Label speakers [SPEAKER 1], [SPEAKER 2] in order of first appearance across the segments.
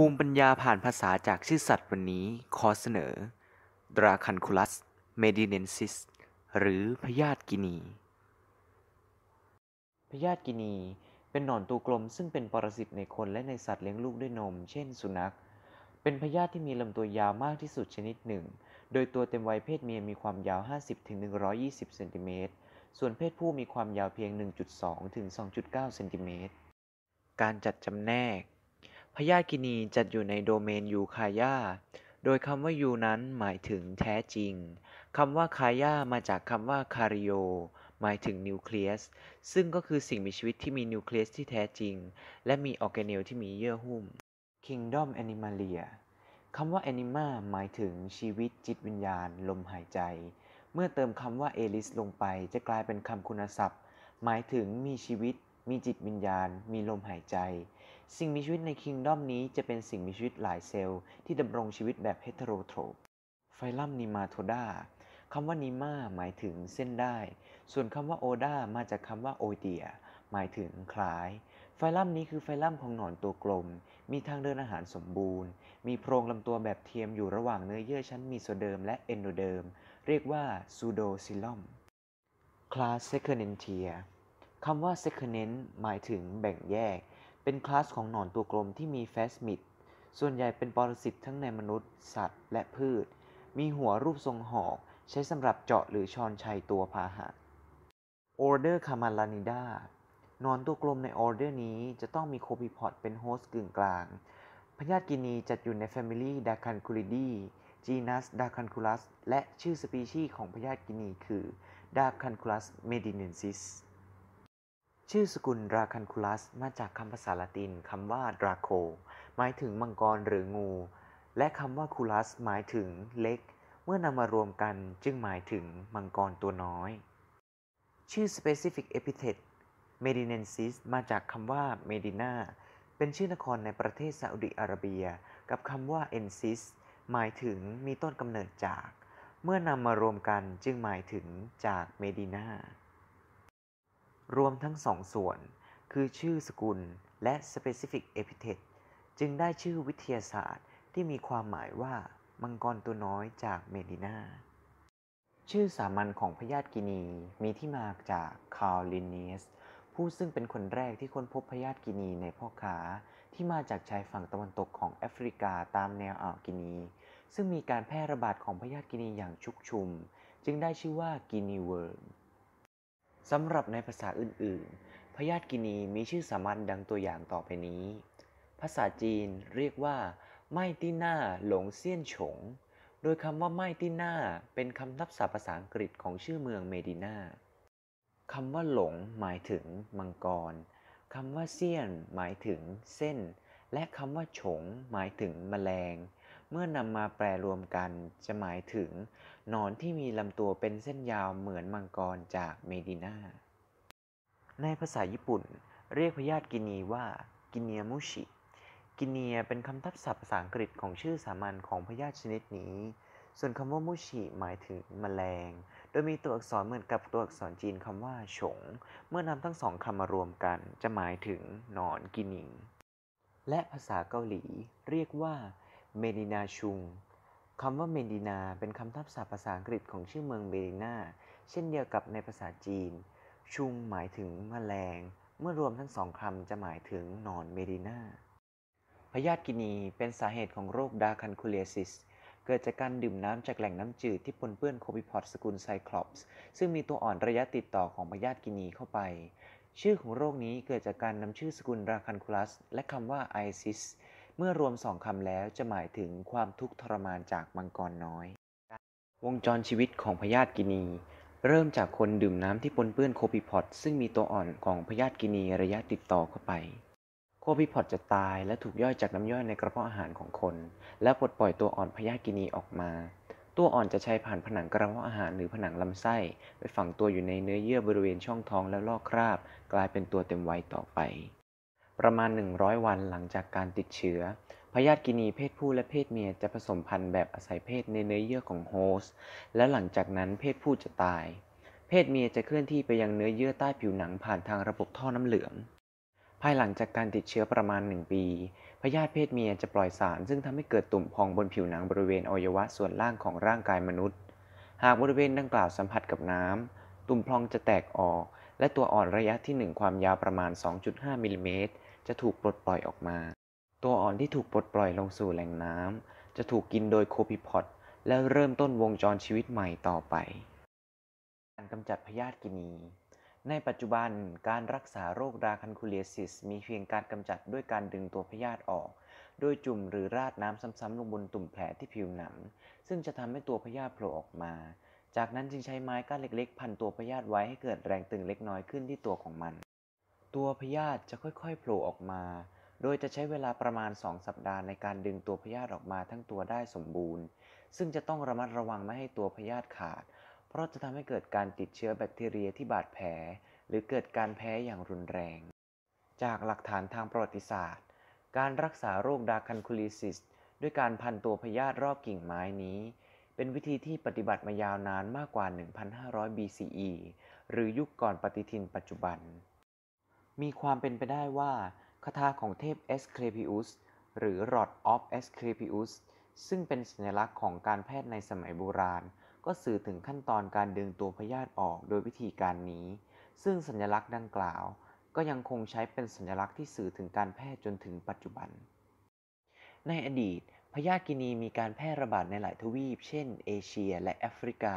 [SPEAKER 1] ภูมิปัญญาผ่านภาษาจากชื่อสัตว์วันนี้ขอเสนอ d r a c ั n c u l u s medinensis หรือ พยาธิกินีพยาธิกินีเป็นหนอนตัวกลมซึ่งเป็นปรสิตในคน และในสัตว์เลี้ยงลูกด้วยนม เช่นสุนัข เป็นพยาธิที่มีลำตัวยาวมากที่สุดชนิดหนึ่ง โดยตัวเต็มวัยเพศเมียมีความยาว 50-120เซนติเมตรส่วนเพศผู้มีความยาวเพียง 1.2-2.9เซนติเมตรการจัดจำแนกพยาธิกินีจัดอยู่ในโดเมนยูคายาโดยคำว่า ยูนั้น หมายถึงแท้จริง คำว่าคายามาจากคำว่า คาริโอหมายถึงนิวเคลียส ซึ่งก็คือสิ่งมีชีวิตที่มีนิวเคลียสที่แท้จริง และมีออร์แกเนลที่มีเยื่อหุ้ม Kingdom Animalia คำว่า Anima หมายถึงชีวิตจิตวิญญาณ ลมหายใจ เมื่อเติมคำว่า Elis ลงไป จะกลายเป็นคำคุณศัพท์ หมายถึงมีชีวิต มีจิตวิญญาณ มีลมหายใจสิ่งมีชีวิตในคิงดอมนี้จะเป็นสิ่งมีชีวิตหลายเซลล์ที่ดำรงชีวิตแบบเฮเทโรโทรปไฟลัมนิมาโทดาคำว่านิมาหมายถึงเส้นได้ ส่วนคำว่าโอดามาจากคำว่าโอเดียหมายถึงคล้าย ไฟลัมนี้คือไฟลัมของหนอนตัวกลม มีทางเดินอาหารสมบูรณ์ มีโพรงลำตัวแบบเทียมอยู่ระหว่างเนื้อเยื่อชั้นมีโซเดิมและเอนโดเดิมเรียกว่าซูโดซิลอมคลาสเซคเนนเทียคำว่าเซคเนนหมายถึงแบ่งแยกเป็นคลาสของหนอนตัวกลมที่มีแฟสมิดส่วนใหญ่เป็นปรสิตทั้งในมนุษย์ สัตว์ และพืช มีหัวรูปทรงหอก ใช้สำหรับเจาะหรือชอนชัยตัวพาหะอเ r d e r c a m า l a n i d a นอนตัวกลมในออเดอร์นี้จะต้องมีโคพิพอดเป็นโฮสต์กึ่งกลาง พญาติกินีจัดอยู่ในฟมิลี่ดาคันคูลิดีจีนัสดาคันคูลัสและชื่อสปีชีส์ของพญาติกินีคือดาคันคูลัสเมดิเนนซิสชื่อสกุลดราคันคูลัส มาจากคำภาษาละตินคำว่าดราโคหมายถึงมังกรหรืองู และคำว่าคูลัส หมายถึงเล็ก เมื่อนำมารวมกันจึงหมายถึงมังกรตัวน้อย ชื่อ specific epithet medinensis มาจากคำว่า medina เป็นชื่อนครในประเทศซาอุดิอาระเบีย กับคำว่า ensis หมายถึงมีต้นกำเนิดจาก เมื่อนำมารวมกันจึงหมายถึงจากเมดินารวมทั้งสองส่วน คือชื่อสกุลและ specific epithet จึงได้ชื่อวิทยาศาสตร์ที่มีความหมายว่า มังกรตัวน้อยจากเมดินา ชื่อสามัญของพยาธิกินีมีที่มาจากคาร์ลินเนสผู้ซึ่งเป็นคนแรกที่ค้นพบพยาธิกินีในพ่อขา ที่มาจากชายฝั่งตะวันตกของแอฟริกาตามแนวอ่าวกินี ซึ่งมีการแพร่ระบาดของพยาธิกินีอย่างชุกชุม จึงได้ชื่อว่ากินีเวิร์สำหรับในภาษาอื่น ๆพยาธิกินีมีชื่อสามัญดังตัวอย่างต่อไปนี้ ภาษาจีนเรียกว่าไม้ตีหน้าหลงเซียนฉง โดยคำว่าไม้ตีหน้าเป็นคำทับศัพท์ภาษาอังกฤษของชื่อเมืองเมดินาคำว่าหลงหมายถึงมังกร คำว่าเซียนหมายถึงเส้น และคำว่าฉง หมายถึง แมลงเมื่อนำมาแปรรวมกันจะหมายถึงหนอนที่มีลำตัวเป็นเส้นยาวเหมือนมังกรจากเมดินาในภาษาญี่ปุ่น เรียกพยาธิกินีว่ากินเนียมุชิกินเนียเป็นคำทับศัพท์ภาษาอังกฤษของชื่อสามัญของพยาธิชนิดนี้ ส่วนคำว่ามุชิหมายถึงมแมลง โดยมีตัวอักษรเหมือนกับตัวอักษรจีนคำว่าฉงเมื่อนำทั้งสองคำมารวมกันจะหมายถึงหนอนกินีและภาษาเกาหลีเรียกว่าเมดินาชุง คำว่าเมดินา เป็นคำทับศัพท์ภาษาอังกฤษของชื่อเมืองเมดินา เช่นเดียวกับในภาษาจีน ชุงหมายถึงมแมลง เมื่อรวมทั้งสองคำจะหมายถึงหนอนเมดินาพยาธิกินีเป็นสาเหตุของโรคดาคันคูเลซิส เกิดจากการดื่มน้ำจากแหล่งน้ำจืดที่ปนเปื้อนโคบิพอดสกุลไซคลอปส์ ซึ่งมีตัวอ่อนระยะติดต่อของพยาธิกินีเข้าไป ชื่อของโรคนี้เกิดจากการนำชื่อสกุลราคันคูลัสและคำว่าไอซิสเมื่อรวมสองคำแล้วจะหมายถึงความทุกข์ทรมานจากมังกรน้อย วงจรชีวิตของพยาธิกินี เริ่มจากคนดื่มน้ำที่ปนเปื้อนโคปิพอตซึ่งมีตัวอ่อนของพยาธิกินีระยะติดต่อเข้าไป โคปิพอตจะตายและถูกย่อยจากน้ำย่อยในกระเพาะอาหารของคน และปลดปล่อยตัวอ่อนพยาธิกินีออกมา ตัวอ่อนจะใช้ผ่านผนังกระเพาะอาหารหรือผนังลำไส้ ไปฝังตัวอยู่ในเนื้อเยื่อบริเวณช่องท้องและลอกคราบ กลายเป็นตัวเต็มวัยต่อไปประมาณ 100 วันหลังจากการติดเชื้อ พยาธิกินีเพศผู้และเพศเมียจะผสมพันธุ์แบบอาศัยเพศในเนื้อเยื่อของโฮสต์ และหลังจากนั้นเพศผู้จะตาย เพศเมียจะเคลื่อนที่ไปยังเนื้อเยื่อใต้ผิวหนังผ่านทางระบบท่อน้ำเหลือง ภายหลังจากการติดเชื้อประมาณ 1 ปี พยาธิเพศเมียจะปล่อยสารซึ่งทำให้เกิดตุ่มพองบนผิวหนังบริเวณอวัยวะส่วนล่างของร่างกายมนุษย์ หากบริเวณดังกล่าวสัมผัสกับน้ำตุ่มพองจะแตกออกและตัวอ่อนระยะที่1ความยาวประมาณ 2.5 มิลลิเมตร จะถูกปลดปล่อยออกมา ตัวอ่อนที่ถูกปลดปล่อยลงสู่แหล่งน้ำ จะถูกกินโดยโคพิพอดและเริ่มต้นวงจรชีวิตใหม่ต่อไป การกำจัดพยาธิกินี ในปัจจุบันการรักษาโรคราคันคูเลซิส มีเพียงการกำจัดด้วยการดึงตัวพยาธิออก โดยจุ่มหรือราดน้ำซ้ำๆลงบนตุ่มแผลที่ผิวหนัง ซึ่งจะทำให้ตัวพยาธิโผล่ออกมาจากนั้น จึงใช้ไม้ก้านเล็กๆพันตัวพยาธิไว้ให้เกิดแรงตึงเล็กน้อยขึ้นที่ตัวของมัน ตัวพยาธิจะค่อยๆโผล่ออกมา โดยจะใช้เวลาประมาณ 2 สัปดาห์ในการดึงตัวพยาธิออกมาทั้งตัวได้สมบูรณ์ ซึ่งจะต้องระมัดระวังไม่ให้ตัวพยาธิขาด เพราะจะทำให้เกิดการติดเชื้อแบคทีเรียที่บาดแผล หรือเกิดการแพ้อย่างรุนแรง จากหลักฐานทางประวัติศาสตร์ การรักษาโรคดาคันคูลิซิส ด้วยการพันตัวพยาธิรอบกิ่งไม้นี้เป็นวิธีที่ปฏิบัติมายาวนานมากกว่า 1,500 BCE หรือยุคก่อนปฏิทินปัจจุบัน มีความเป็นไปได้ว่าคาถาของเทพเอสเครปิอุสหรือ Rod of Asclepius ซึ่งเป็นสัญลักษณ์ของการแพทย์ในสมัยโบราณ ก็สื่อถึงขั้นตอนการดึงตัวพยาธิออกโดยวิธีการนี้ ซึ่งสัญลักษณ์ดังกล่าว ก็ยังคงใช้เป็นสัญลักษณ์ที่สื่อถึงการแพทย์จนถึงปัจจุบัน ในอดีตพยาธิกินีมีการแพร่ระบาดในหลายทวีป เช่นเอเชียและแอฟริกา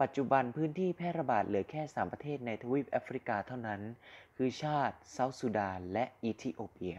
[SPEAKER 1] ปัจจุบันพื้นที่แพร่ระบาดเหลือแค่ 3 ประเทศในทวีปแอฟริกาเท่านั้น คือชาติเซาท์สุดานและอิธิโอเปีย